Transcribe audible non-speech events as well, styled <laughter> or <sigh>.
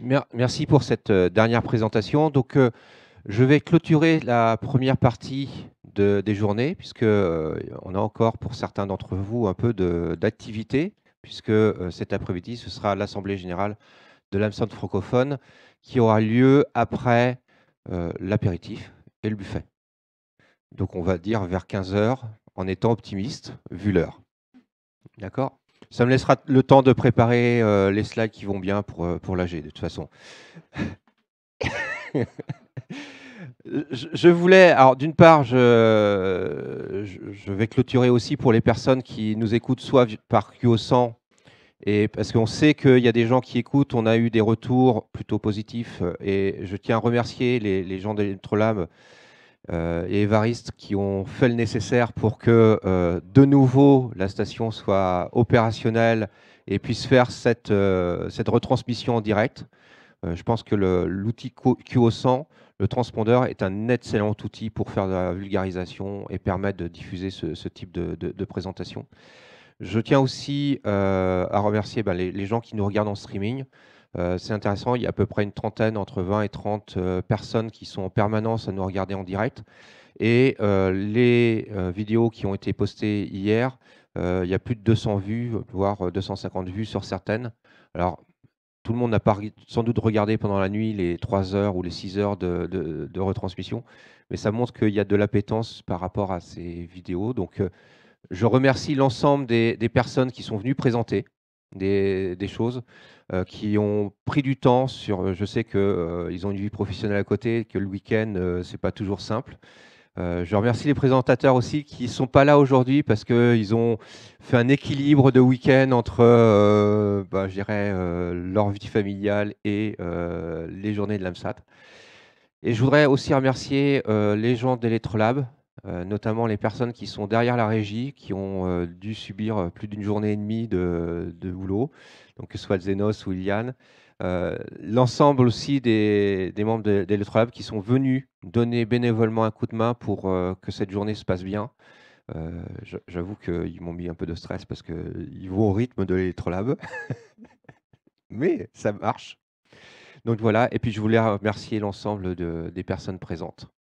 Merci pour cette euh, dernière présentation. Donc, euh, je vais clôturer la première partie des journées, puisque euh, on a encore pour certains d'entre vous un peu d'activité, puisque cet après-midi, ce sera l'Assemblée générale de l'âme francophone qui aura lieu après l'apéritif et le buffet. Donc, on va dire vers 15h en étant optimiste, vu l'heure. D'accord ça me laissera le temps de préparer euh, les slides qui vont bien pour, euh, pour l'AG, de toute façon. <laughs> je voulais, alors d'une part, je, je, vais clôturer aussi pour les personnes qui nous écoutent soit par QO100, et parce qu'on sait qu'il y a des gens qui écoutent, on a eu des retours plutôt positifs, euh, et je tiens à remercier les, les gens d'Electrolab euh, et Évariste qui ont fait le nécessaire pour que euh, de nouveau la station soit opérationnelle et puisse faire cette, euh, retransmission en direct. je pense que l'outil QO100, le transpondeur, est un excellent outil pour faire de la vulgarisation et permettre de diffuser ce, type de, présentation. Je tiens aussi à remercier ben, les, gens qui nous regardent en streaming. Euh, c'est intéressant, il y a à peu près une trentaine, entre 20 et 30 euh, personnes qui sont en permanence à nous regarder en direct. Et euh, les vidéos qui ont été postées hier, il y a plus de 200 vues, voire 250 vues sur certaines. Alors, tout le monde n'a pas sans doute regardé pendant la nuit les 3 heures ou les 6 heures de, retransmission, mais ça montre qu'il y a de l'appétence par rapport à ces vidéos. Donc, je remercie l'ensemble des, personnes qui sont venues présenter des, choses, euh, qui ont pris du temps sur. Euh, je sais qu'ils euh, ils ont une vie professionnelle à côté, que le week-end, ce c'est pas toujours simple. je remercie les présentateurs aussi qui ne sont pas là aujourd'hui parce qu'ils ont fait un équilibre de week-end entre, bah, je dirais, leur vie familiale et les journées de l'AMSAT. Et je voudrais aussi remercier les gens d'Electrolab, euh, notamment les personnes qui sont derrière la régie, qui ont euh, dû subir euh, plus d'une journée et demie de, boulot, donc que ce soit Zenos ou Iliane. l'ensemble aussi des, membres d'Electrolab qui sont venus donner bénévolement un coup de main pour que cette journée se passe bien. J'avoue qu'ils m'ont mis un peu de stress parce qu'ils vont au rythme de l'Electrolab. <laughs> Mais ça marche. Donc voilà, et puis je voulais remercier l'ensemble des personnes présentes.